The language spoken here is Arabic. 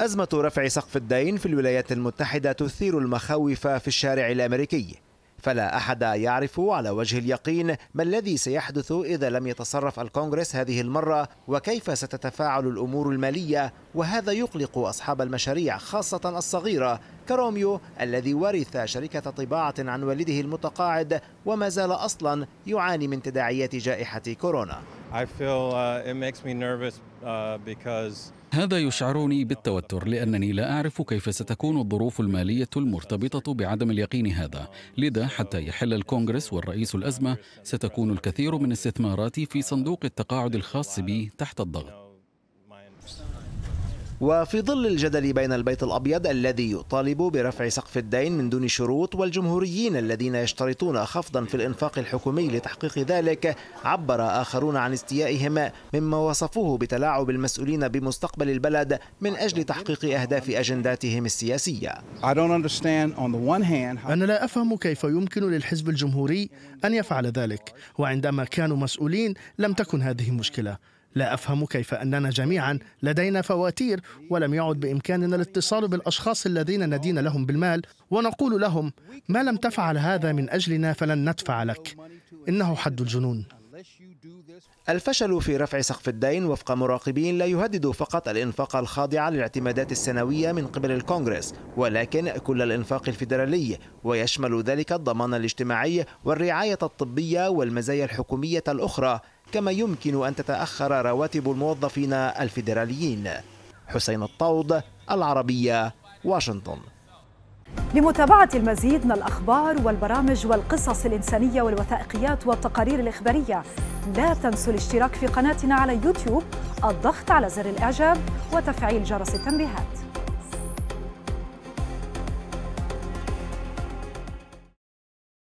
أزمة رفع سقف الدين في الولايات المتحدة تثير المخاوف في الشارع الأمريكي فلا أحد يعرف على وجه اليقين ما الذي سيحدث إذا لم يتصرف الكونغرس هذه المرة وكيف ستتفاعل الأمور المالية وهذا يقلق أصحاب المشاريع خاصة الصغيرة كروميو الذي ورث شركة طباعة عن والده المتقاعد وما زال أصلا يعاني من تداعيات جائحة كورونا Uh, uh, هذا يشعرني بالتوتر لأنني لا أعرف كيف ستكون الظروف المالية المرتبطة بعدم اليقين هذا لذا حتى يحل الكونغرس والرئيس الأزمة ستكون الكثير من استثماراتي في صندوق التقاعد الخاص بي تحت الضغط وفي ظل الجدل بين البيت الأبيض الذي يطالب برفع سقف الدين من دون شروط والجمهوريين الذين يشترطون خفضا في الإنفاق الحكومي لتحقيق ذلك عبر آخرون عن استيائهم مما وصفوه بتلاعب المسؤولين بمستقبل البلد من أجل تحقيق أهداف أجنداتهم السياسية أنا لا أفهم كيف يمكن للحزب الجمهوري أن يفعل ذلك وعندما كانوا مسؤولين لم تكن هذه مشكلة لا أفهم كيف أننا جميعا لدينا فواتير ولم يعد بإمكاننا الاتصال بالأشخاص الذين ندين لهم بالمال ونقول لهم ما لم تفعل هذا من أجلنا فلن ندفع لك إنه حد الجنون الفشل في رفع سقف الدين وفق مراقبين لا يهدد فقط الإنفاق الخاضع للاعتمادات السنوية من قبل الكونغرس ولكن كل الإنفاق الفيدرالي ويشمل ذلك الضمان الاجتماعي والرعاية الطبية والمزايا الحكومية الأخرى كما يمكن أن تتأخر رواتب الموظفين الفيدراليين حسين الطود العربية واشنطن لمتابعة المزيد من الأخبار والبرامج والقصص الإنسانية والوثائقيات والتقارير الإخبارية لا تنسوا الاشتراك في قناتنا على يوتيوب الضغط على زر الإعجاب وتفعيل جرس التنبيهات